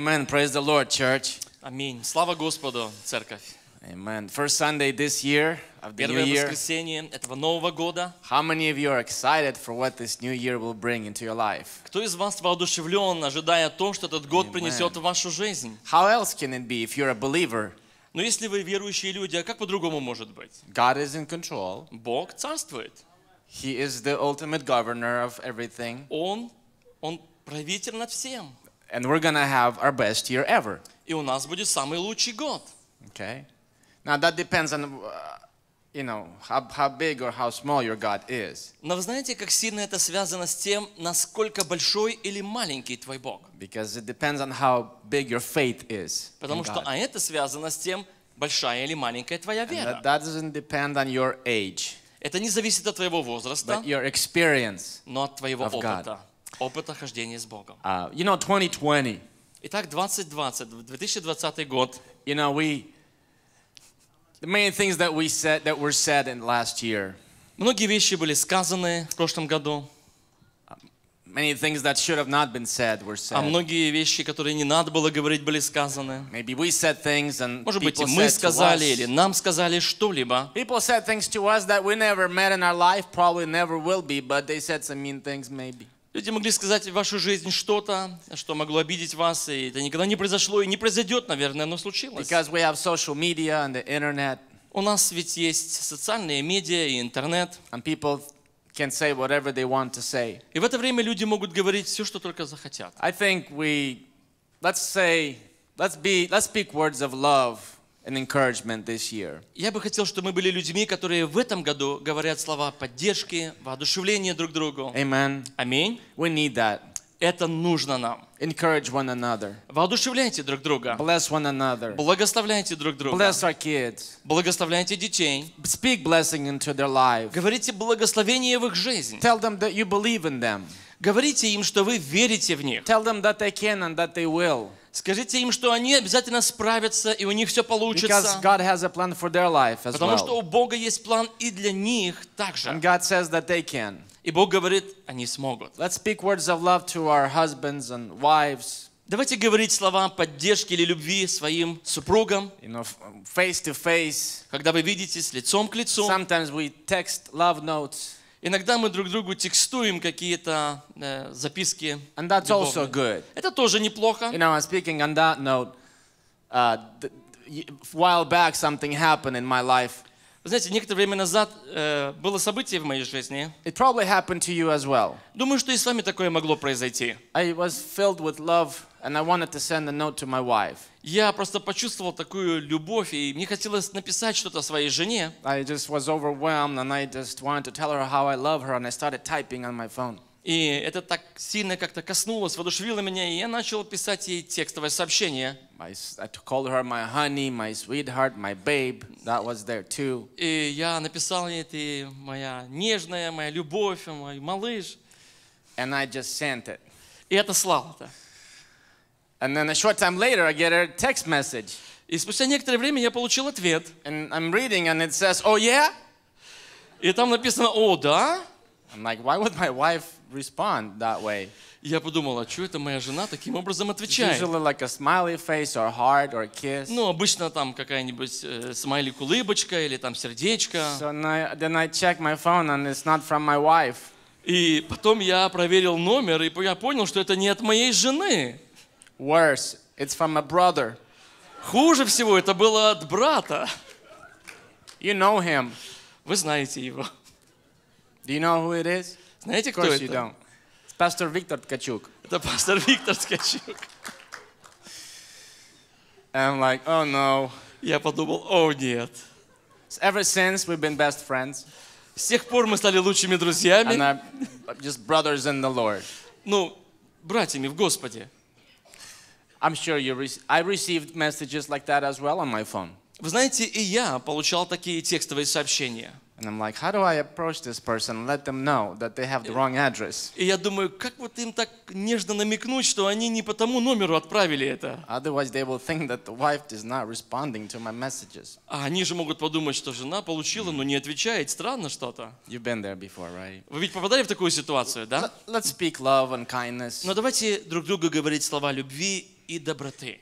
Amen. Praise the Lord, church. Аминь. Слава Господу, церковь. Amen. First Sunday this year of the Первое new year. воскресенье этого нового года. How many of you are excited for what this new year will bring into your life? Кто из вас воодушевлен, ожидая то, что этот год Amen. принесет в вашу жизнь? How else can it be if you're a believer? Но если вы верующие люди, а как по-другому может быть? God is in control. Бог царствует. He is the ultimate governor of everything. Он, он правитель над всем. And we're gonna have our best year ever. И у нас будет самый лучший год. Okay. Now that depends on, uh, you know, how, how big or how small your God is. Но вы знаете, как сильно это связано с тем, насколько большой или маленький твой Бог. Because it depends on how big your faith is. Потому что, а это связано с тем, большая или маленькая твоя вера. And that, that doesn't depend on your age. Это не зависит от твоего возраста, but your experience но от твоего of опыта. God. опыта хождения с Богом. Uh, you know, 2020. Итак, 2020, 2020 год. You know, we the main things that we said that were said in last year. Многие вещи были сказаны в прошлом году. Many things that should have not been said were said. А многие вещи, которые не надо было говорить, были сказаны. Maybe we said things and Может быть, мы сказали или нам сказали что-либо. People said things to us that we never met in our life, probably never will be, but they said some mean things maybe. Люди могли сказать в вашу жизнь что-то, что могло обидеть вас, и это никогда не произошло и не произойдет, наверное, но случилось. Because we have social media and the internet. У нас ведь есть социальные медиа и интернет. And people can say whatever they want to say. И в это время люди могут говорить все, что только захотят. I think we, let's say, let's be, let's speak words of love and encouragement this year. Я бы хотел, чтобы мы были людьми, которые в этом году говорят слова поддержки, воодушевления друг другу. Amen. Аминь. We need that. Это нужно нам. Encourage one another. Воодушевляйте друг друга. Bless one another. Благословляйте друг друга. Bless our kids. Благословляйте детей. Speak blessing into their life. Говорите благословение в их жизнь. Tell them that you believe in them. Говорите им, что вы верите в них. Tell them that they can and that they will. Скажите им, что они обязательно справятся, и у них все получится. God has a plan for their life as Потому well. что у Бога есть план и для них также. And God says that they can. И Бог говорит, они смогут. Let's speak words of love to our husbands and wives. Давайте говорить слова поддержки или любви своим супругам. You know, face to face. Когда вы видитесь лицом к лицу. Sometimes we text love notes. Иногда мы друг другу текстуем какие-то э, записки. And that's духовные. also good. Это тоже неплохо. You know, I'm speaking on that note. Uh, while back something happened in my life. Вы знаете, некоторое время назад э, было событие в моей жизни. It probably happened to you as well. Думаю, что и с вами такое могло произойти. I was filled with love And I wanted to send a note to my wife. Я просто почувствовал такую любовь, и мне хотелось написать что-то своей жене. I just was overwhelmed, and I just wanted to tell her how I love her, and I started typing on my phone. И это так сильно как-то коснулось, воодушевило меня, и я начал писать ей текстовое сообщение. My, I called her my honey, my sweetheart, my babe. That was there too. И я написал ей, ты моя нежная, моя любовь, мой малыш. And I just sent it. И это слал это. And then a short time later, I get a text message. И спустя некоторое время я получил ответ. And I'm reading, and it says, "Oh yeah." И там написано, "О да." I'm like, why would my wife respond that way? Я подумал, а что это моя жена таким образом отвечает? Usually like a smiley face or heart or kiss. Ну, обычно там какая-нибудь э, смайлик улыбочка или там сердечко. So then I check my phone and it's not from my wife. И потом я проверил номер, и я понял, что это не от моей жены. Worse, it's from a brother. Хуже всего это было от брата. You know him. Вы знаете его. Do you know who it is? Знаете, кто это? You don't. It's Pastor Виктор Ткачук. Это пастор Виктор Ткачук. I'm like, oh no. Я подумал, о oh, нет. So ever since we've been best friends. С тех пор мы стали лучшими друзьями. And just brothers in the Lord. Ну, братьями в Господе. I'm sure you re I received messages like that as well on my phone. Вы знаете, и я получал такие текстовые сообщения. And I'm like, how do I approach this person? Let them know that they have the wrong address. И я думаю, как вот им так нежно намекнуть, что они не по тому номеру отправили это. Otherwise they will think that the wife is not responding to my messages. А они же могут подумать, что жена получила, но не отвечает, странно что-то. You've been there before, right? Вы ведь попадали в такую ситуацию, да? Let's speak love and kindness. Но давайте друг другу говорить слова любви и доброты.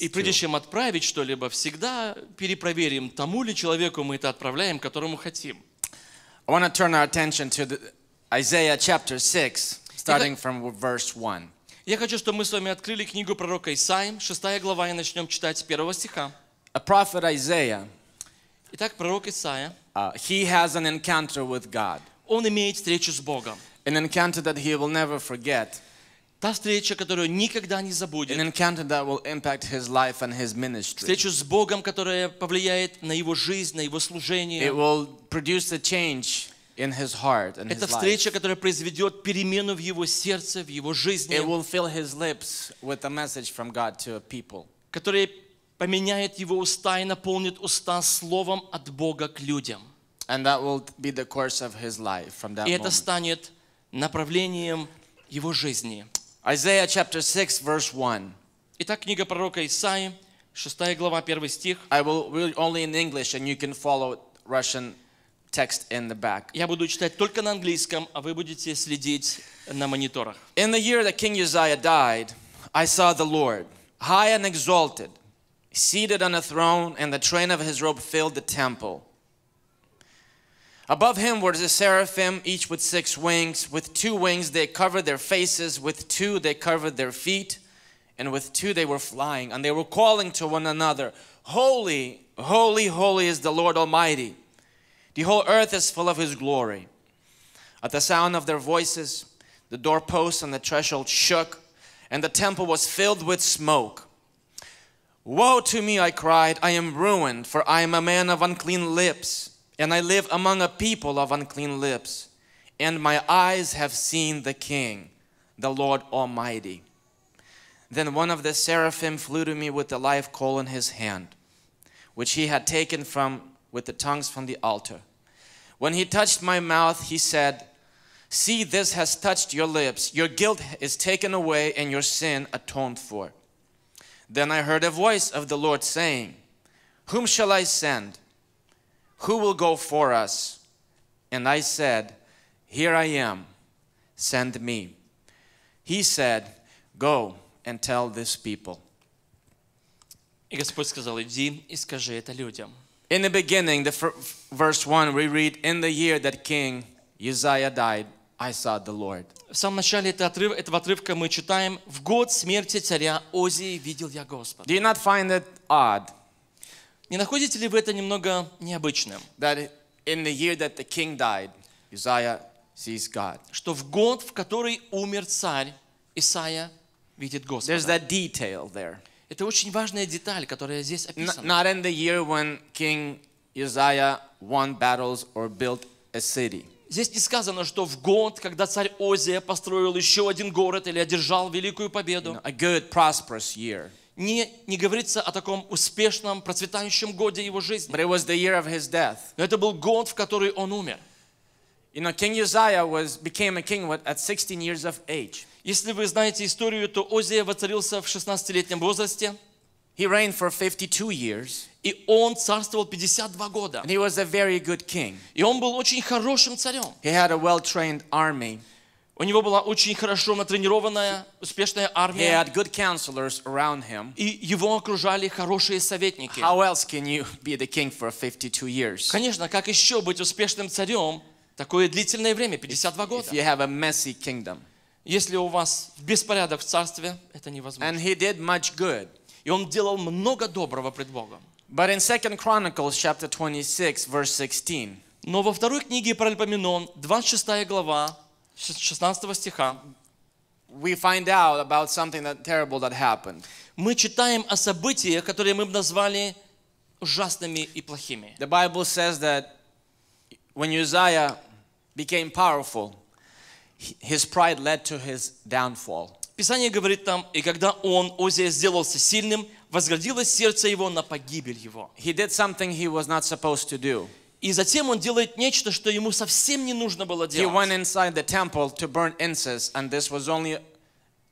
И прежде чем отправить что-либо, всегда перепроверим, тому ли человеку мы это отправляем, которому хотим. Я хочу, чтобы мы с вами открыли книгу пророка Исаии, 6 глава, и начнем читать с первого стиха. A prophet Isaiah, Итак, пророк Исаия, uh, he has an encounter with God. он имеет встречу с Богом. An encounter that he will never forget. Та встреча, которую никогда не забудет. An encounter that will impact his life and his ministry. Встречу с Богом, которая повлияет на его жизнь, на его служение. It will produce a change in his heart and Это his встреча, life. которая произведет перемену в его сердце, в его жизни. It will fill his lips with a message from God to a people. Которая поменяет его уста и наполнит уста словом от Бога к людям. And that will be the course of his life from that И это станет направлением его жизни. Isaiah chapter 6 verse 1. Итак, книга пророка Исаии, 6 глава, 1 стих. I will read only in English and you can follow Russian text in the back. Я буду читать только на английском, а вы будете следить на мониторах. In the year that King Uzziah died, I saw the Lord, high and exalted, seated on a throne, and the train of his robe filled the temple. Above him were the seraphim, each with six wings. With two wings they covered their faces, with two they covered their feet, and with two they were flying. And they were calling to one another, Holy, holy, holy is the Lord Almighty. The whole earth is full of his glory. At the sound of their voices, the doorposts and the threshold shook, and the temple was filled with smoke. Woe to me, I cried, I am ruined, for I am a man of unclean lips and I live among a people of unclean lips, and my eyes have seen the King, the Lord Almighty. Then one of the seraphim flew to me with the live coal in his hand, which he had taken from with the tongues from the altar. When he touched my mouth, he said, See, this has touched your lips. Your guilt is taken away and your sin atoned for. Then I heard a voice of the Lord saying, Whom shall I send? Who will go for us? And I said, Here I am, send me. He said, Go and tell this people. In the beginning, the verse 1, we read, In the year that King Uzziah died, I saw the Lord. В самом начале этого отрывка мы читаем, в год смерти царя Озии видел я Господа. Do you not find it odd Не находите ли вы это немного необычным? Что в год, в который умер царь, Исаия видит Господа. There's that detail there. Это очень важная деталь, которая здесь описана. Not in the year when King Uzziah won battles or built a city. Здесь не сказано, что в год, когда царь Озия построил еще один город или одержал великую победу. A good, prosperous year не, не говорится о таком успешном, процветающем годе его жизни. But it was the year of his death. Но это был год, в который он умер. You know, King Uzziah was, became a king at 16 years of age. Если вы знаете историю, то Озия воцарился в 16-летнем возрасте. He reigned for 52 years. И он царствовал 52 года. And he was a very good king. И он был очень хорошим царем. He had a well-trained army. У него была очень хорошо натренированная, успешная армия. He had good counselors around him. И его окружали хорошие советники. How else can you be the king for 52 years? Конечно, как еще быть успешным царем такое длительное время, 52 года? If you have a messy kingdom. Если у вас беспорядок в царстве, это невозможно. And he did much good. И он делал много доброго пред Богом. But in 2 Chronicles chapter 26 verse 16. Но во второй книге Паральпоменон, 26 глава, 16 стиха we find out about something that terrible that happened. Мы читаем о событиях, которые мы бы назвали ужасными и плохими. The Bible says that when Uzziah became powerful, his pride led to his downfall. Писание говорит там, и когда он, Озия, сделался сильным, возгордилось сердце его на погибель его. He did something he was not supposed to do. И затем он делает нечто, что ему совсем не нужно было делать. He went inside the temple to burn incense, and this was only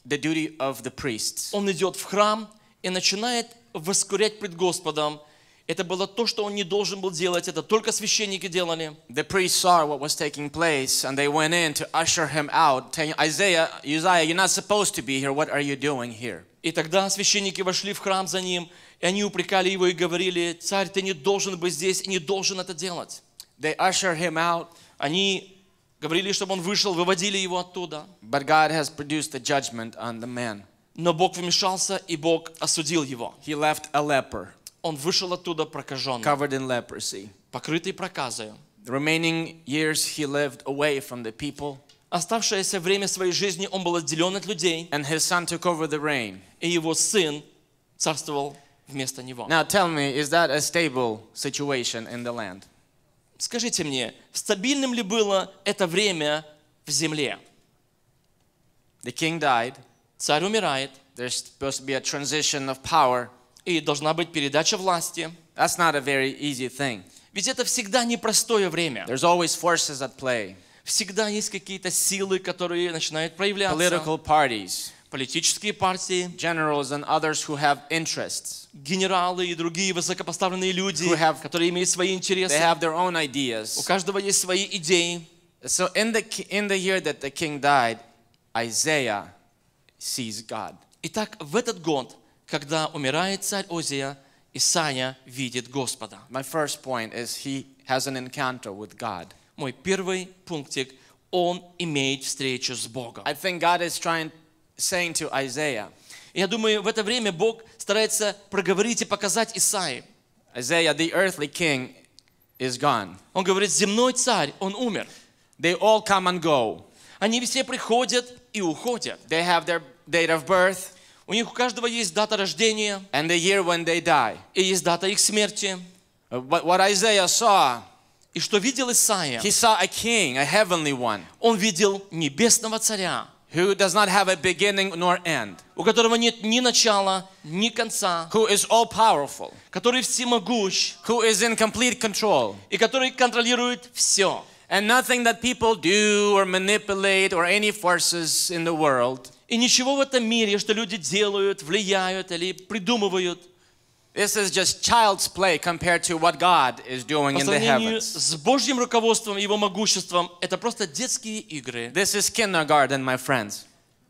the duty of the priests. Он идет в храм и начинает воскурять пред Господом. Это было то, что он не должен был делать. Это только священники делали. The priests saw what was taking place, and they went in to usher him out, saying, Isaiah, Uzziah, you're not supposed to be here. What are you doing here? И тогда священники вошли в храм за ним и они упрекали его и говорили, царь, ты не должен быть здесь не должен это делать. They ushered him out. Они говорили, чтобы он вышел, выводили его оттуда. But God has produced a judgment on the man. Но Бог вмешался, и Бог осудил его. He left a leper. Он вышел оттуда прокаженным. Covered in leprosy. Покрытый проказою. The remaining years he lived away from the people. Оставшееся время своей жизни он был отделен от людей. And his son took over the reign. И его сын царствовал вместо него. Now tell me, is that a stable situation in the land? Скажите мне, стабильным ли было это время в земле? The king died. Царь умирает. There's supposed to be a transition of power. И должна быть передача власти. That's not a very easy thing. Ведь это всегда непростое время. There's always forces at play. Всегда есть какие-то силы, которые начинают проявляться. Political parties. политические партии, generals and others who have interests, генералы и другие высокопоставленные люди, who have, которые имеют свои интересы, they have their own ideas. у каждого есть свои идеи. So in the, in the year that the king died, Isaiah sees God. Итак, в этот год, когда умирает царь Озия, Исаия видит Господа. My first point is he has an encounter with God. Мой первый пунктик – он имеет встречу с Богом. I think God is trying saying to Isaiah. Я думаю, в это время Бог старается проговорить и показать Исаи. Isaiah, the earthly king, is gone. Он говорит, земной царь, он умер. They all come and go. Они все приходят и уходят. They have their date of birth. У них у каждого есть дата рождения. And the year when they die. И есть дата их смерти. But uh, what Isaiah saw, и что видел Исаия? He saw a king, a heavenly one. Он видел небесного царя. who does not have a beginning nor end, у которого нет ни начала, ни конца, who is all powerful, который всемогущ, who is in complete control, и который контролирует все. And nothing that people do or manipulate or any forces in the world. И ничего в этом мире, что люди делают, влияют или придумывают, this is just child's play compared to what God is doing in the heavens. с Божьим руководством и Его могуществом, это просто детские игры. This is kindergarten, my friends.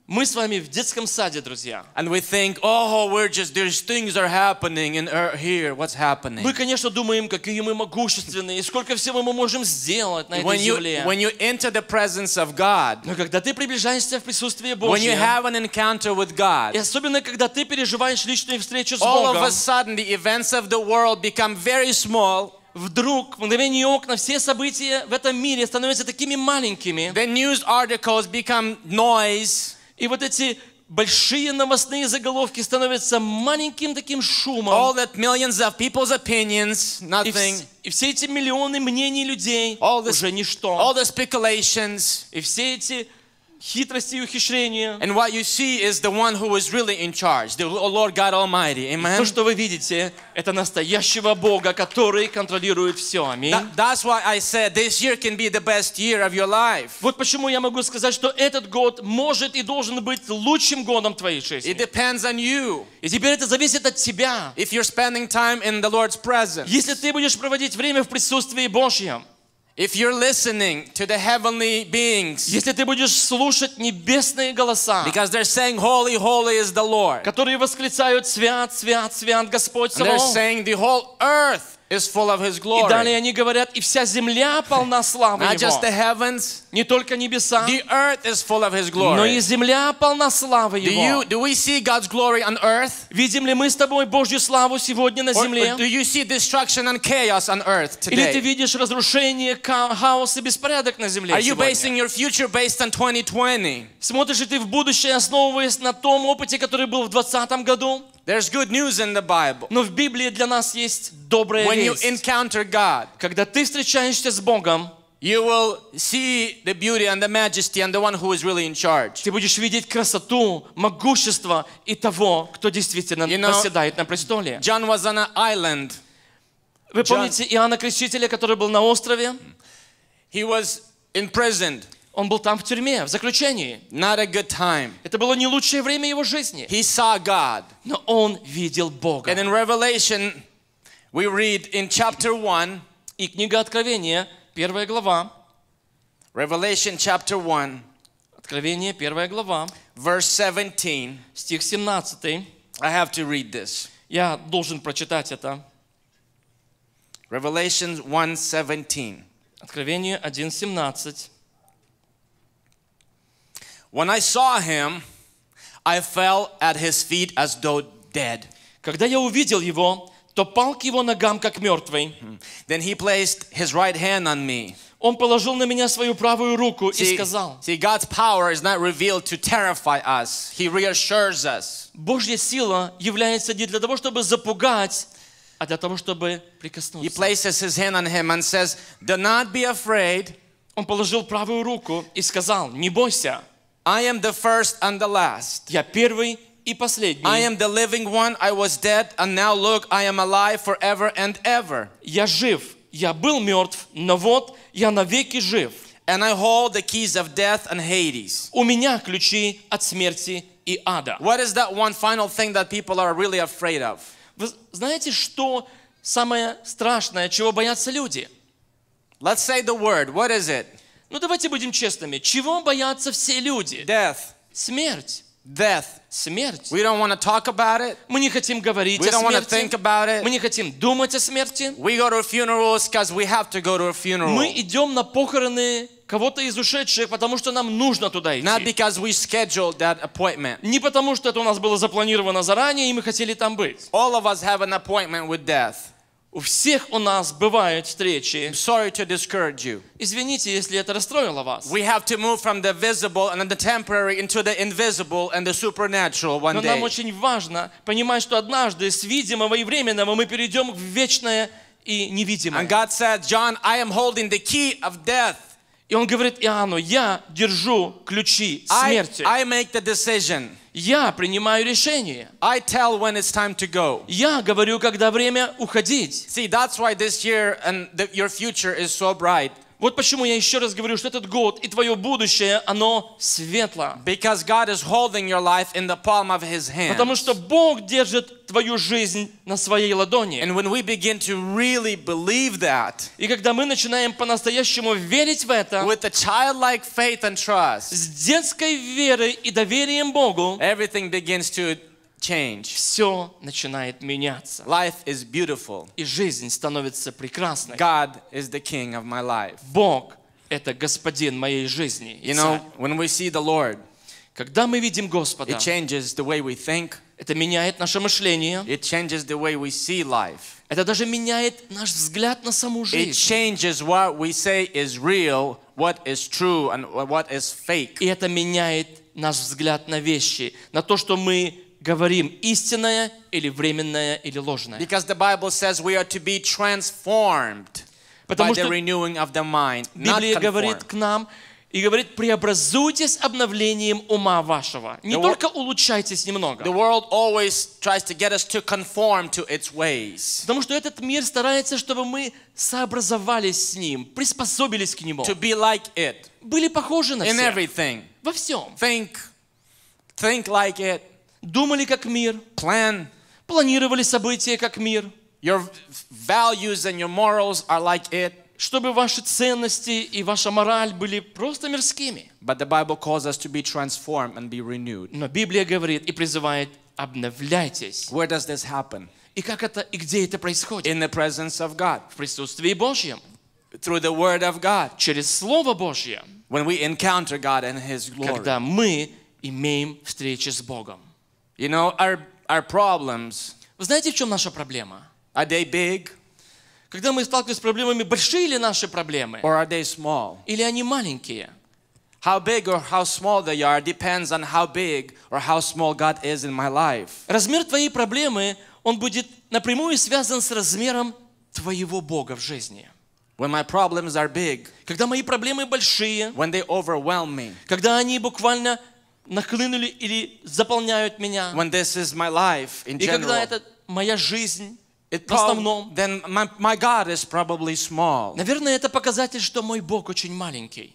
Мы с вами в детском саде, друзья. And we think, oh, we're just there's things are happening and er, here, what's happening? Мы, конечно, думаем, какие мы могущественные, и сколько всего мы можем сделать на этой земле. When you enter the presence of God, но когда ты приближаешься в присутствие Божье, when you have an encounter with God, и особенно когда ты переживаешь личную встречу с Богом, all of a sudden the events of the world become very small вдруг в мгновение окна все события в этом мире становятся такими маленькими. The news articles become noise. И вот эти большие новостные заголовки становятся маленьким таким шумом. All that millions of people's opinions, nothing. И, и все эти миллионы мнений людей all уже ничто. All the speculations. И все эти хитрости и ухищрения. And what you see is the one who is really in charge, the Lord God Almighty. Amen. То, что вы видите, это настоящего Бога, который контролирует все. Аминь. that's why I said this year can be the best year of your life. Вот почему я могу сказать, что этот год может и должен быть лучшим годом твоей жизни. It depends on you. И теперь это зависит от тебя. If you're spending time in the Lord's presence. Если ты будешь проводить время в присутствии Божьем. If you're listening to the heavenly beings, если ты будешь слушать небесные голоса, because they're saying, "Holy, holy is the Lord," которые восклицают, "Свят, свят, свят Господь Саваоф," they're saying, "The whole earth is full of his glory. И далее они говорят, и вся земля полна славы Not Его. Just the heavens, не только небеса, the earth is full of his glory. но и земля полна славы Его. Do you, do we see God's glory on earth? Видим ли мы с тобой Божью славу сегодня на земле? Or do you see destruction and chaos on earth today? Или ты видишь разрушение, хаос и беспорядок на земле Are you сегодня? basing your future based on 2020? Смотришь ли ты в будущее, основываясь на том опыте, который был в 2020 году? There's good news in the Bible. Но в Библии для нас есть добрая When весть. You encounter God, Когда ты встречаешься с Богом, you will see the beauty and the majesty and the one who is really in charge. Ты будешь видеть красоту, могущество и того, кто действительно you know, поседает на престоле. John was on an island. Вы John, помните Иоанна Крестителя, который был на острове? He was imprisoned. Он был там в тюрьме, в заключении. Not a good time. Это было не лучшее время его жизни. He saw God. Но он видел Бога. And in Revelation we read in chapter 1 и книга Откровения, первая глава. Revelation chapter 1. Откровение, первая глава. Verse 17. Стих 17. I have to read this. Я должен прочитать это. Revelation 1:17. Откровение 1:17. When I saw him, I fell at his feet as though dead. Когда я увидел его, то пал к его ногам, как мертвый. Then he placed his right hand on me. Он положил на меня свою правую руку see, и сказал, see, God's power is not revealed to terrify us. He reassures us. Божья сила является не для того, чтобы запугать, а для того, чтобы прикоснуться. He places his hand on him and says, Do not be afraid. Он положил правую руку и сказал, не бойся. I am the first and the last. Я первый и последний. I am the living one, I was dead, and now look, I am alive forever and ever. Я жив, я был мертв, но вот я навеки жив. And I hold the keys of death and Hades. У меня ключи от смерти и ада. What is that one final thing that people are really afraid of? Вы знаете, что самое страшное, чего боятся люди? Let's say the word. What is it? Ну давайте будем честными. Чего боятся все люди? Death. Смерть. Death. Смерть. We don't want to talk about it. Мы не хотим говорить we о смерти. Want think about it. Мы не хотим думать о смерти. We go to funerals we have to go to a funeral. Мы идем на похороны кого-то из ушедших, потому что нам нужно туда идти. Not because we scheduled that appointment. Не потому что это у нас было запланировано заранее и мы хотели там быть. All of us have an appointment with death. У всех у нас бывают встречи. I'm sorry to discourage you. Извините, если это расстроило вас. We have to move from the visible and the temporary into the invisible and the supernatural one day. Но нам очень важно понимать, что однажды с видимого и временного мы перейдем в вечное и невидимое. And God said, John, I am holding the key of death. И он говорит Иоанну, я держу ключи смерти. I, I make the decision. Я принимаю решение. I tell when it's time to go. Я говорю, когда время уходить. See, that's why this year and the, your future is so bright. Вот почему я еще раз говорю, что этот год и твое будущее, оно светло. Because God is holding your life in the palm of His hand. Потому что Бог держит твою жизнь на своей ладони. And when we begin to really believe that, и когда мы начинаем по-настоящему верить в это, with a childlike faith and trust, с детской верой и доверием Богу, everything begins to change. Все начинает меняться. Life is beautiful. И жизнь становится прекрасной. God is the king of my life. Бог это господин моей жизни. You know, when we see the Lord, когда мы видим Господа, it changes the way we think. Это меняет наше мышление. It changes the way we see life. Это даже меняет наш взгляд на саму жизнь. It changes what we say is real, what is true, and what is fake. И это меняет наш взгляд на вещи, на то, что мы говорим истинное или временное или ложное. Because the Bible says we are to be transformed Потому by the renewing of the mind. Библия говорит к нам и говорит, преобразуйтесь обновлением ума вашего. Не the только улучшайтесь немного. The world always tries to get us to conform to its ways. Потому что этот мир старается, чтобы мы сообразовались с ним, приспособились к нему. To be like it. Были похожи на In всех. everything. Во всем. Think, think like it думали как мир, plan, планировали события как мир, your values and your morals are like it. чтобы ваши ценности и ваша мораль были просто мирскими. But the Bible calls us to be transformed and be renewed. Но Библия говорит и призывает обновляйтесь. Where does this happen? И как это и где это происходит? In the presence of God. В присутствии Божьем. Through the word of God. Через слово Божье. When we encounter God and his glory. Когда мы имеем встречи с Богом. You know, our, our problems, Вы знаете, в чем наша проблема? are they big Когда мы сталкиваемся с проблемами, большие ли наши проблемы? or are they small? Или они маленькие? How big or how small they are depends on how big or how small God is in my life. Размер твоей проблемы, он будет напрямую связан с размером твоего Бога в жизни. When my problems are big, Когда мои проблемы большие, when they overwhelm me, когда они буквально наклынули или заполняют меня. When this is my life in И когда это моя жизнь, It в основном. Then my, my God is probably small. Наверное, это показатель, что мой Бог очень маленький.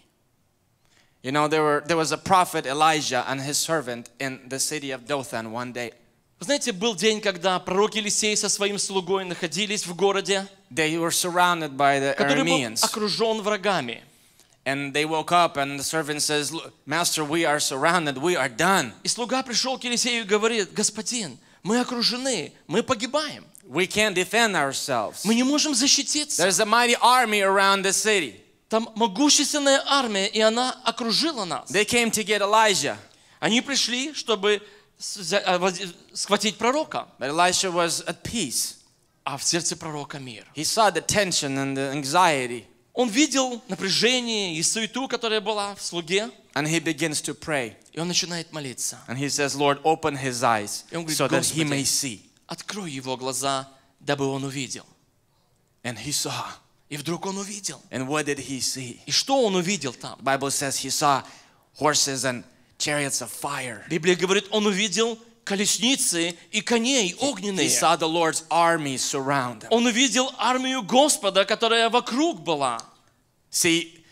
You know, there, were, there was a prophet Elijah and his servant in the city of Dothan one day. Знаете, был день, когда пророк Елисей со своим слугой находились в городе, который был окружен врагами. And they woke up and the servant says, Master, we are surrounded, we are done. И слуга пришел к Елисею и говорит, Господин, мы окружены, мы погибаем. We can't defend ourselves. Мы не можем защититься. There's a mighty army around the city. Там могущественная армия, и она окружила нас. They came to get Elijah. Они пришли, чтобы э, схватить пророка. But Elijah was at peace. А в сердце пророка мир. He saw the tension and the anxiety. Он видел напряжение и суету, которая была в слуге. And he begins to pray. И он начинает молиться. And he says, Lord, open his eyes и он говорит, so that he may see. Открой его глаза, дабы он увидел. And he saw. И вдруг он увидел. And what did he see? И что он увидел там? The Bible says he saw horses and chariots of fire. Библия говорит, он увидел колесницы и коней огненные. He saw army surround them. Он увидел армию Господа, которая вокруг была. See,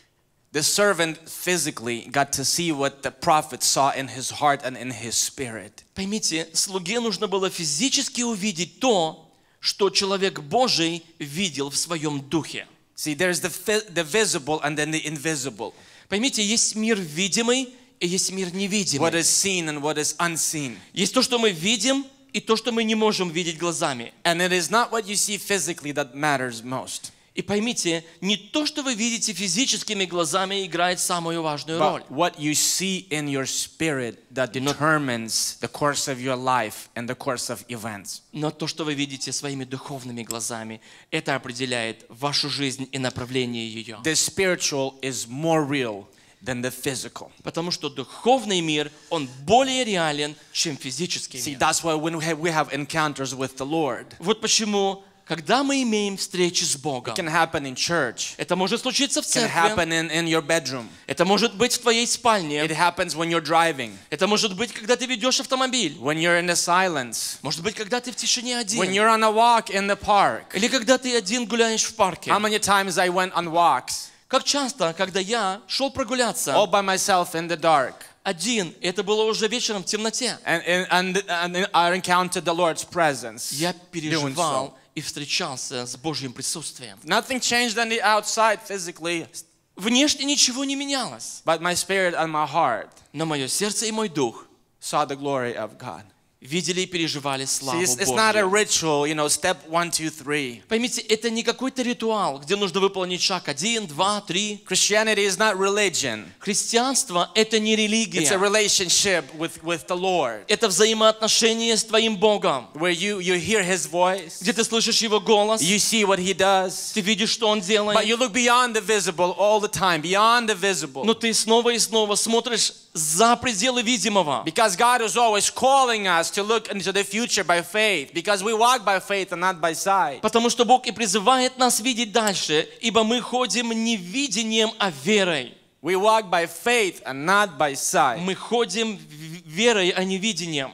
the servant physically got to see what the prophet saw in his heart and in his spirit. Поймите, слуге нужно было физически увидеть то, что человек Божий видел в своем духе. See, there's the, the visible and then the invisible. Поймите, есть мир видимый есть мир невидимый. What is seen and what is unseen. Есть то, что мы видим, и то, что мы не можем видеть глазами. And it is not what you see physically that matters most. И поймите, не то, что вы видите физическими глазами, играет самую важную But роль. What you see in your spirit that determines the course of your life and the course of events. Но то, что вы видите своими духовными глазами, это определяет вашу жизнь и направление ее. The spiritual is more real than the physical. Потому что духовный мир, он более реален, чем физический See, мир. See, that's why when we have, we have encounters with the Lord. Вот почему когда мы имеем встречи с Богом, It can happen in church. это может случиться в церкви, It can happen in, in your bedroom. это может быть в твоей спальне, It happens when you're driving. это может быть, когда ты ведешь автомобиль, when you're in the silence. может быть, когда ты в тишине один, when you're on a walk in the park. или когда ты один гуляешь в парке. How many times I went on walks? Как часто, когда я шел прогуляться all by myself in the dark, один, это было уже вечером в темноте, and, and, and I encountered the Lord's presence, я переживал so. и встречался с Божьим присутствием. Nothing changed on the outside physically. Внешне ничего не менялось. But my spirit and my heart но мое сердце и мой дух saw the glory of God видели и переживали славу See, Поймите, это не какой-то ритуал, где нужно выполнить шаг один, два, три. Christianity is not religion. Христианство — это не религия. It's a relationship with, with the Lord. Это взаимоотношение с твоим Богом. Where you, you hear His voice. Где ты слышишь Его голос. You see what He does. Ты видишь, что Он делает. But you look beyond the visible all the time, beyond the visible. Но ты снова и снова смотришь за пределы видимого. Because God is always calling us to look into the future by faith, because we walk by faith and not by sight. Потому что Бог и призывает нас видеть дальше, ибо мы ходим не видением, а верой. We walk by faith and not by sight. Мы ходим верой, а не видением.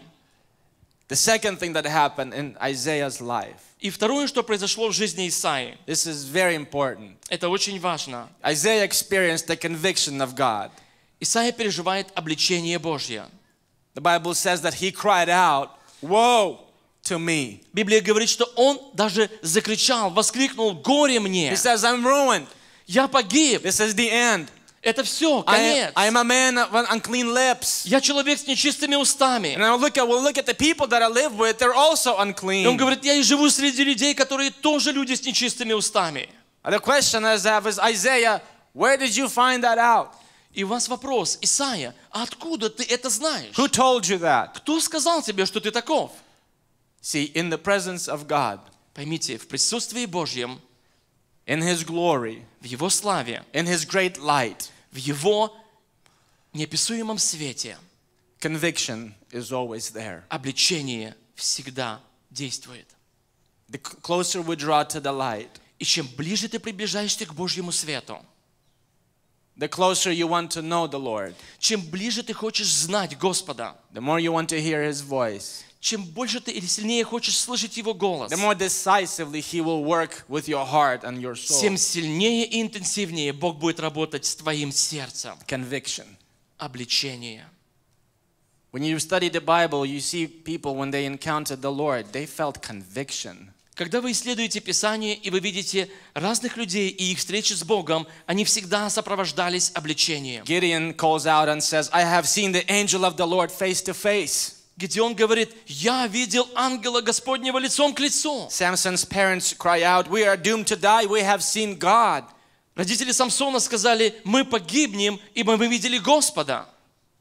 The second thing that happened in Isaiah's life. И второе, что произошло в жизни Исаии. This is very important. Это очень важно. Isaiah experienced the conviction of God. Исаия переживает обличение Божье. The Bible says that he cried out, Woe to me. Библия говорит, что он даже закричал, воскликнул, горе мне. He says, I'm ruined. Я погиб. This is the end. Это все, конец. I I am a man of unclean lips. Я человек с нечистыми устами. And I look at, we'll look at the people that I live with, they're also unclean. И он говорит, я и живу среди людей, которые тоже люди с нечистыми устами. And The question I have is, Isaiah, where did you find that out? И у вас вопрос, Исаия, а откуда ты это знаешь? Who told you that? Кто сказал тебе, что ты таков? See, in the presence of God, поймите, в присутствии Божьем, in His glory, в Его славе, in His great light, в Его неописуемом свете, conviction is always there. обличение всегда действует. The closer we draw to the light, и чем ближе ты приближаешься к Божьему свету, The closer you want to know the Lord. Чем ближе ты хочешь знать Господа. The more you want to hear His voice. Чем больше ты или сильнее хочешь слышать Его голос. The more decisively He will work with your heart and your soul. Тем сильнее и интенсивнее Бог будет работать с твоим сердцем. Conviction. Обличение. When you study the Bible, you see people when they encountered the Lord, they felt conviction. Когда вы исследуете Писание и вы видите разных людей и их встречи с Богом, они всегда сопровождались обличением. Gideon calls out and says, I have seen the angel of the Lord face to face. Гедеон говорит, я видел ангела Господнего лицом к лицу. Samson's parents cry out, we are doomed to die, we have seen God. Родители Самсона сказали, мы погибнем, ибо мы видели Господа.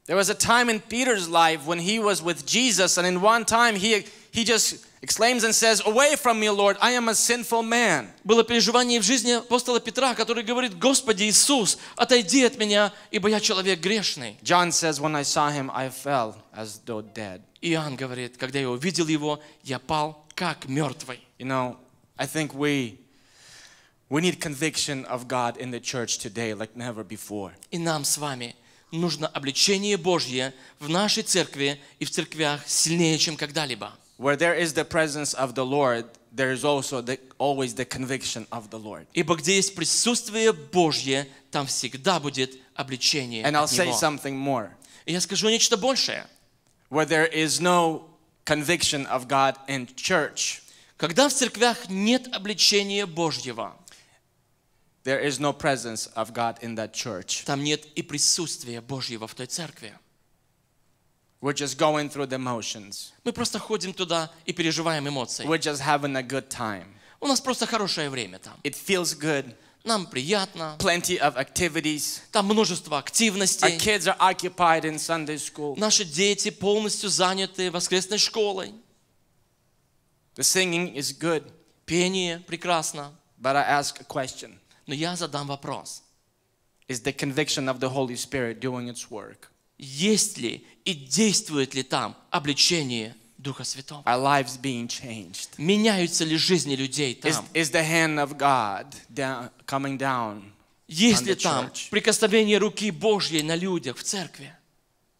There was a time in Peter's life when he was with Jesus, and in one time he, he just exclaims and says, "Away from me, Lord, I am a sinful man." Было переживание в жизни апостола Петра, который говорит: "Господи Иисус, отойди от меня, ибо я человек грешный." John says, "When I saw him, I fell as though dead." Иоанн говорит, когда я увидел его, я пал как мертвый. You know, I think we we need conviction of God in the church today like never before. И нам с вами нужно обличение Божье в нашей церкви и в церквях сильнее, чем когда-либо. Where there is the presence of the Lord, there is also the, always the conviction of the Lord. Ибо где есть присутствие Божье, там всегда будет обличение And I'll say something more. Я скажу нечто большее. Where there is no conviction of God in church, когда в церквях нет обличения Божьего, there is no presence of God in that church. там нет и присутствия Божьего в той церкви. We're just going through the motions. Мы просто ходим туда и переживаем эмоции. We're just having a good time. У нас просто хорошее время там. It feels good. Нам приятно. Plenty of activities. Там множество активностей. Our kids are occupied in Sunday school. Наши дети полностью заняты воскресной школой. The singing is good. Пение прекрасно. But I ask a question. Но я задам вопрос. Is the conviction of the Holy Spirit doing its work? есть ли и действует ли там обличение Духа Святого? Our lives being changed. Меняются ли жизни людей там? Is, is the hand of God down, coming down есть ли там прикосновение руки Божьей на людях в церкви?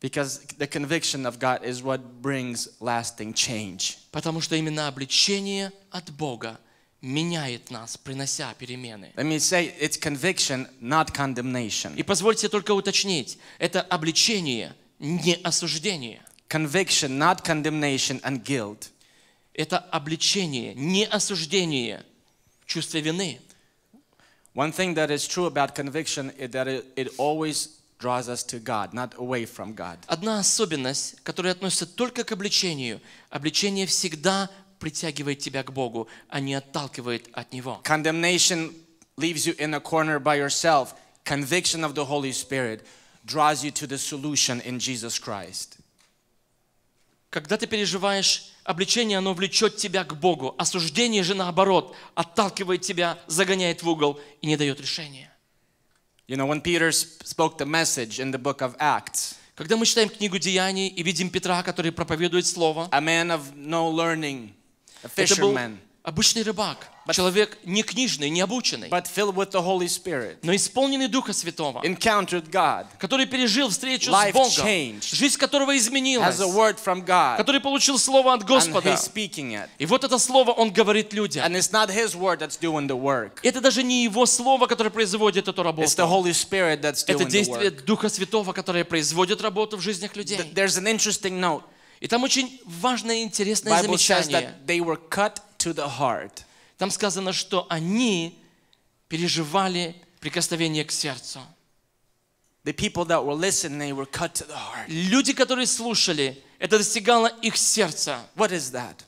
Because the conviction of God is what brings lasting change. Потому что именно обличение от Бога меняет нас, принося перемены. Let me say, it's conviction, not condemnation. И позвольте только уточнить, это обличение, не осуждение. Conviction, not condemnation and guilt. Это обличение, не осуждение чувство вины. One thing that is true about conviction is that it always draws us to God, not away from God. Одна особенность, которая относится только к обличению, обличение всегда притягивает тебя к Богу, а не отталкивает от Него. Condemnation leaves you in a corner by yourself. Conviction of the Holy Spirit draws you to the solution in Jesus Christ. Когда ты переживаешь обличение, оно влечет тебя к Богу. Осуждение же, наоборот, отталкивает тебя, загоняет в угол и не дает решения. You know, when Peter spoke the message in the book of Acts, когда мы читаем книгу Деяний и видим Петра, который проповедует Слово, a man of no learning, это был обычный рыбак, but, человек не книжный, не обученный, but filled with the Holy Spirit, но исполненный Духа Святого, encountered God, который пережил встречу life с Богом, changed, жизнь которого изменилась, has a word from God, который получил слово от Господа. And he's speaking it. И вот это слово он говорит людям. And it's not his word that's doing the work. Это даже не его слово, которое производит эту работу. It's the Holy Spirit that's doing это действие the work. Духа Святого, которое производит работу в жизнях людей. There's an interesting note. И там очень важное и интересное замечание. Says that Там сказано, что они переживали прикосновение к сердцу. Люди, которые слушали, это достигало их сердца.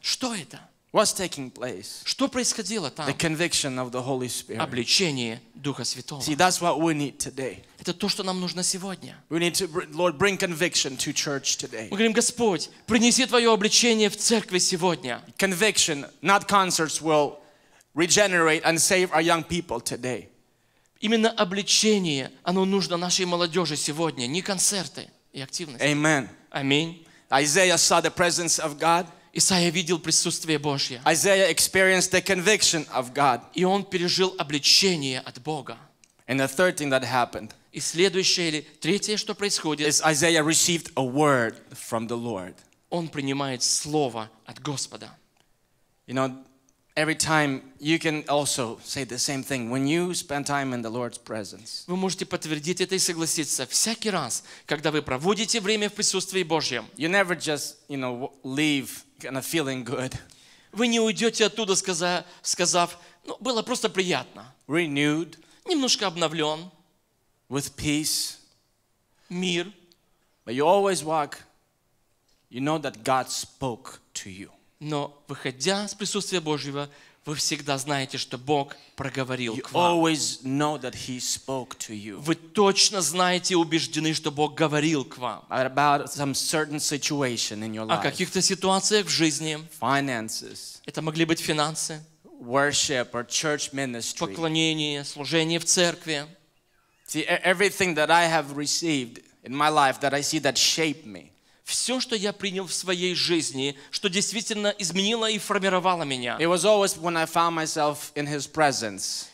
Что это? What's taking place? Что происходило там? The conviction of the Holy Spirit. Обличение Духа Святого. See, that's what we need today. Это то, что нам нужно сегодня. We need to, Lord, bring conviction to church today. Мы говорим, Господь, принеси Твое обличение в церкви сегодня. Conviction, not concerts, will regenerate and save our young people today. Именно обличение, оно нужно нашей молодежи сегодня, не концерты и активность. Amen. Аминь. Isaiah saw the presence of God. Исаия видел присутствие Божье. Isaiah experienced the conviction of God. И он пережил обличение от Бога. And the third thing that happened И следующее или третье, что происходит, is Isaiah received a word from the Lord. он принимает слово от Господа. You know, every time you can also say the same thing when you spend time in the Lord's presence. Вы можете подтвердить это и согласиться. Всякий раз, когда вы проводите время в присутствии Божьем, you never just, you know, leave kind of feeling good. Вы не уйдете оттуда, сказав, сказав ну, было просто приятно. Renewed. Немножко обновлен. With peace. Мир. But you always walk, you know that God spoke to you. но выходя с присутствия Божьего, вы всегда знаете, что Бог проговорил you к вам. know that he spoke to you. Вы точно знаете и убеждены, что Бог говорил к вам. About some in your life. О каких-то ситуациях в жизни. Finances. Это могли быть финансы. Worship or church ministry. Поклонение, служение в церкви. See, e-, everything that I have received in my life that I see that shaped me все, что я принял в своей жизни, что действительно изменило и формировало меня.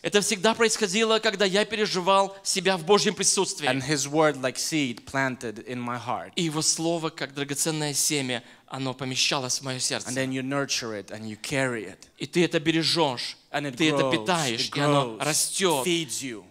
Это всегда происходило, когда я переживал себя в Божьем присутствии. Like и Его Слово, как драгоценное семя, оно помещалось в мое сердце. И ты это бережешь, and ты grows, это питаешь, grows, и оно растет,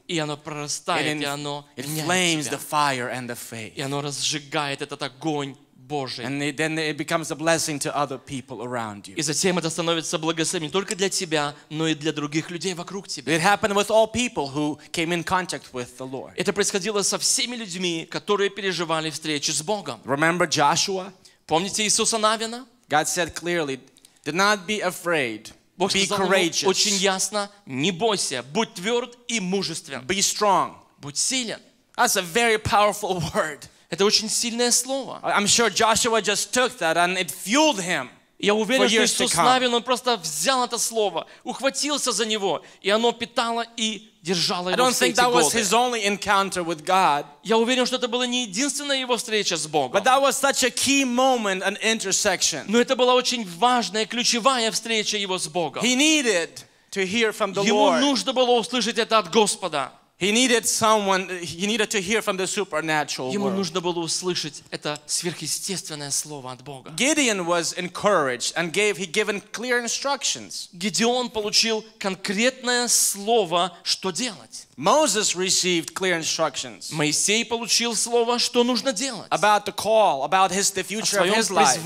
и оно прорастает, it, и оно it flames тебя. The fire and the faith. И оно разжигает этот огонь Божий. And it, then it becomes a blessing to other people around you. И затем это становится благословением не только для тебя, но и для других людей вокруг тебя. It happened with all people who came in contact with the Lord. Это происходило со всеми людьми, которые переживали встречи с Богом. Remember Joshua? Помните Иисуса Навина? God said clearly, "Do not be afraid." Бог be сказал courageous. очень ясно, не бойся, будь тверд и мужествен. Be strong. Будь силен. That's a very powerful word. Это очень сильное слово. I'm sure Joshua just took that and it fueled him. Я уверен, что Иисус Навин, он просто взял это слово, ухватился за него, и оно питало и держало его все эти годы. Я уверен, что это была не единственная его встреча с Богом. Moment, Но это была очень важная, ключевая встреча его с Богом. Ему нужно было услышать это от Господа. He needed someone, he needed to hear from the supernatural Ему world. нужно было услышать это сверхъестественное слово от Бога. Gideon was encouraged and gave, he given clear instructions. Гедеон получил конкретное слово, что делать. Moses received clear instructions. Моисей получил слово, что нужно делать. About the call, about his, the future of his life.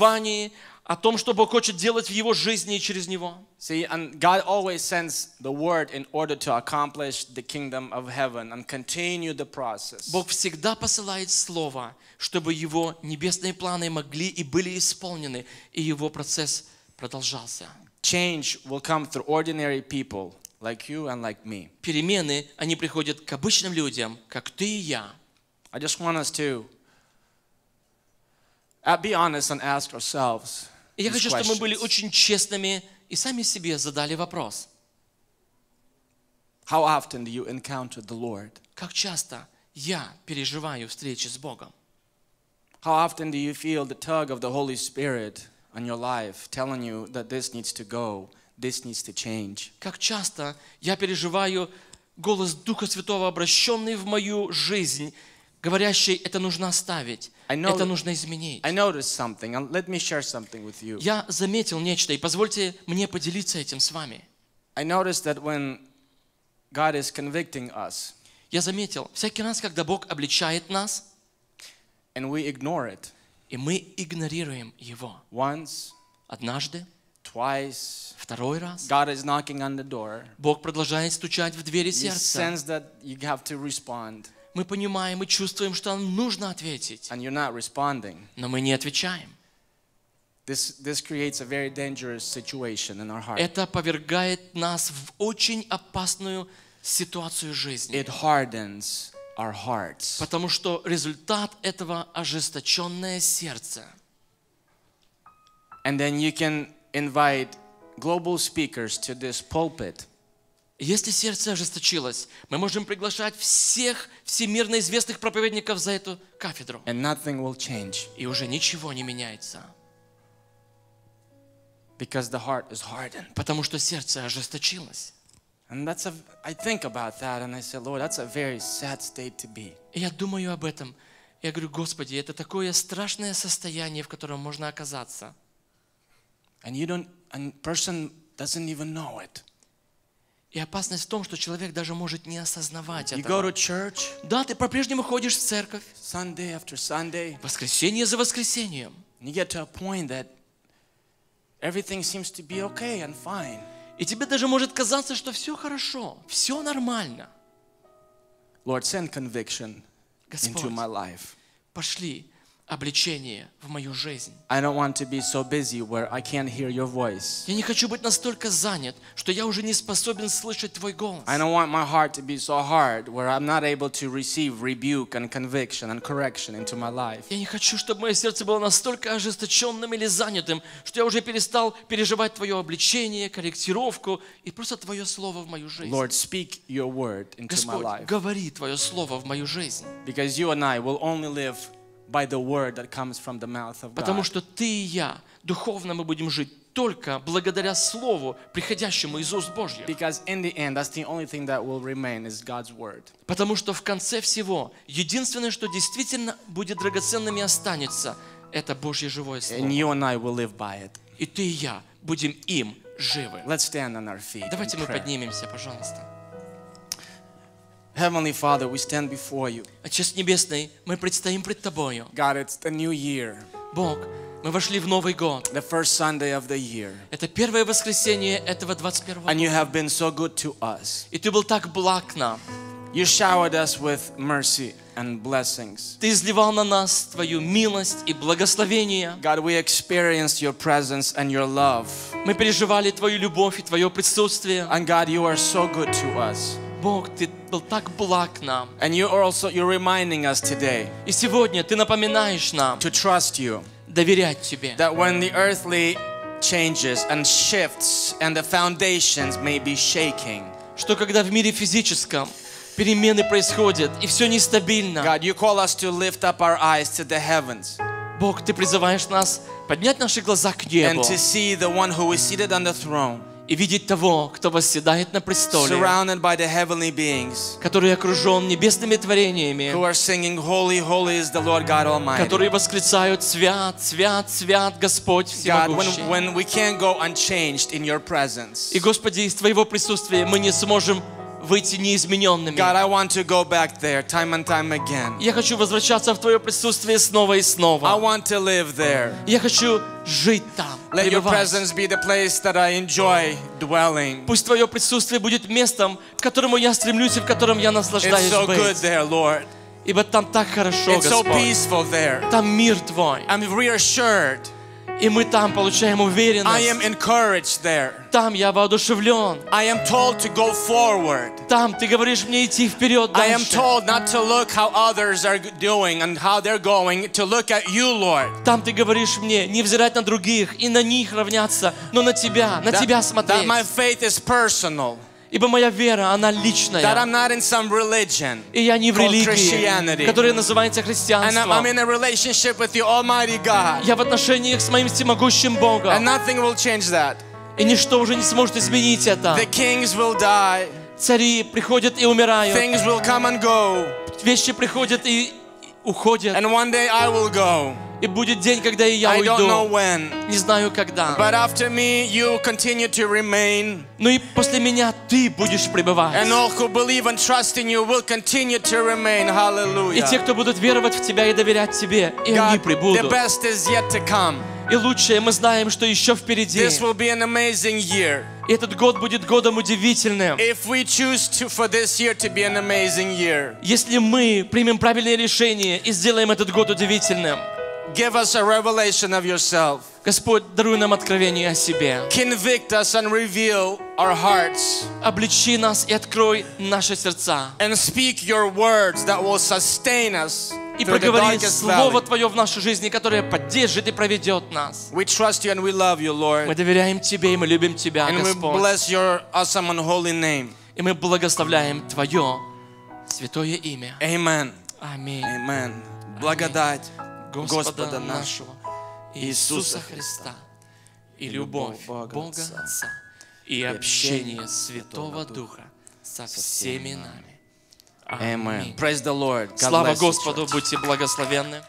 о том, что Бог хочет делать в его жизни и через него. See, and God always sends the word in order to accomplish the kingdom of heaven and continue the process. Бог всегда посылает слово, чтобы его небесные планы могли и были исполнены, и его процесс продолжался. Change will come through ordinary people like you and like me. Перемены, они приходят к обычным людям, как ты и я. I just want us to be honest and ask ourselves, и я хочу, чтобы мы были очень честными и сами себе задали вопрос. How often do you encounter the Lord? Как часто я переживаю встречи с Богом? How often do you feel the tug of the Holy Spirit on your life, telling you that this needs to go, this needs to change? Как часто я переживаю голос Духа Святого, обращенный в мою жизнь, говорящий, это нужно оставить, это нужно изменить. Я заметил нечто, и позвольте мне поделиться этим с вами. я заметил, всякий раз, когда Бог обличает нас, и мы игнорируем Его. Однажды, twice, второй раз, God is knocking on the door. Бог продолжает стучать в двери сердца. You sense that you have to respond мы понимаем и чувствуем, что нам нужно ответить. And you're not responding. Но мы не отвечаем. This, this creates a very dangerous situation in our heart. Это повергает нас в очень опасную ситуацию жизни. It hardens our hearts. Потому что результат этого ожесточенное сердце. And then you can invite global speakers to this pulpit. Если сердце ожесточилось, мы можем приглашать всех всемирно известных проповедников за эту кафедру. And nothing will change. И уже ничего не меняется. Because the heart is hardened. Потому что сердце ожесточилось. И я думаю об этом. Я говорю, Господи, это такое страшное состояние, в котором можно оказаться. And you don't, and person doesn't even know it. И опасность в том, что человек даже может не осознавать you этого. Go to church, да, ты по-прежнему ходишь в церковь. Sunday after Sunday, воскресенье за воскресеньем. И тебе даже может казаться, что все хорошо, все нормально. Lord, send conviction Господь, into my life. пошли, обличение в мою жизнь. Я не хочу быть настолько занят, что я уже не способен слышать твой голос. Я не хочу, чтобы мое сердце было настолько ожесточенным или занятым, что я уже перестал переживать твое обличение, корректировку и просто твое слово в мою жизнь. Lord, speak your word into my life. Господь, говори твое слово в мою жизнь. Because you and I will only live by the word that comes from the mouth of God. Потому что ты и я, духовно мы будем жить только благодаря Слову, приходящему из уст Божьих. Потому что в конце всего, единственное, что действительно будет драгоценным и останется, это Божье живое Слово. И ты и я будем им живы. Давайте мы поднимемся, пожалуйста. Heavenly Father, we stand before you. Отец Небесный, мы предстоим пред Тобою. God, it's the new year. Бог, мы вошли в Новый год. The first Sunday of the year. Это первое воскресенье этого 21 года. And you have been so good to us. И Ты был так благ нам. You showered us with mercy and blessings. Ты изливал на нас Твою милость и благословение. God, we experienced your presence and your love. Мы переживали Твою любовь и Твое присутствие. And God, you are so good to us. Бог, Ты был так благ нам. And you are also you're reminding us today. И сегодня Ты напоминаешь нам. To trust you. Доверять Тебе. That when the earthly changes and shifts and the foundations may be shaking. Что когда в мире физическом перемены происходят и все нестабильно. God, you call us to lift up our eyes to the heavens. Бог, Ты призываешь нас поднять наши глаза к небу. And to see the one who is seated on the throne и видеть того, кто восседает на престоле, beings, который окружен небесными творениями, who are singing, Holy, holy is the Lord God которые восклицают «Свят, свят, свят Господь Всемогущий». God, when, when и, Господи, из Твоего присутствия мы не сможем выйти неизмененными. God, I want to go back there time and time again. Я хочу возвращаться в Твое присутствие снова и снова. I want to live there. Я хочу жить там. Let your presence be the place that I enjoy dwelling. Пусть Твое присутствие будет местом, к которому я стремлюсь и в котором я наслаждаюсь It's so быть. good there, Lord. Ибо там так хорошо, It's Господь. So peaceful there. Там мир Твой. I'm reassured. И мы там получаем уверенность. Там я воодушевлен. I am told to go forward. Там ты говоришь мне идти вперед дальше. Там ты говоришь мне не взирать на других и на них равняться, но на тебя, на that, тебя смотреть. That my faith is personal. Ибо моя вера, она личная. и я не в религии, которая называется христианством. Я в отношениях с моим всемогущим Богом. И ничто уже не сможет изменить это. Цари приходят и умирают. Вещи приходят и уходят. И one day I и будет день, когда и я уйду. when. Не знаю когда. me, Но ну и после меня ты будешь пребывать. И те, кто будут веровать в тебя и доверять тебе, и God, они прибудут. И лучшее мы знаем, что еще впереди. И этот год будет годом удивительным. Если мы примем правильное решение и сделаем этот год удивительным. Give us a revelation of yourself. Господь, даруй нам откровение о себе. Convict us and reveal our hearts. Обличи нас и открой наши сердца. And speak your words that will sustain us. И проговори Слово Твое в нашей жизни, которое поддержит и проведет нас. We trust you and we love you, Lord. Мы доверяем Тебе и мы любим Тебя, and Господь. We bless your awesome and holy name. И мы благословляем Твое святое имя. Amen. Аминь. Amen. Благодать. Господа, Господа нашего Иисуса Христа и любовь Бога Отца и общение Святого Духа со всеми нами. Аминь. Praise the Lord. Слава Господу, будьте благословенны.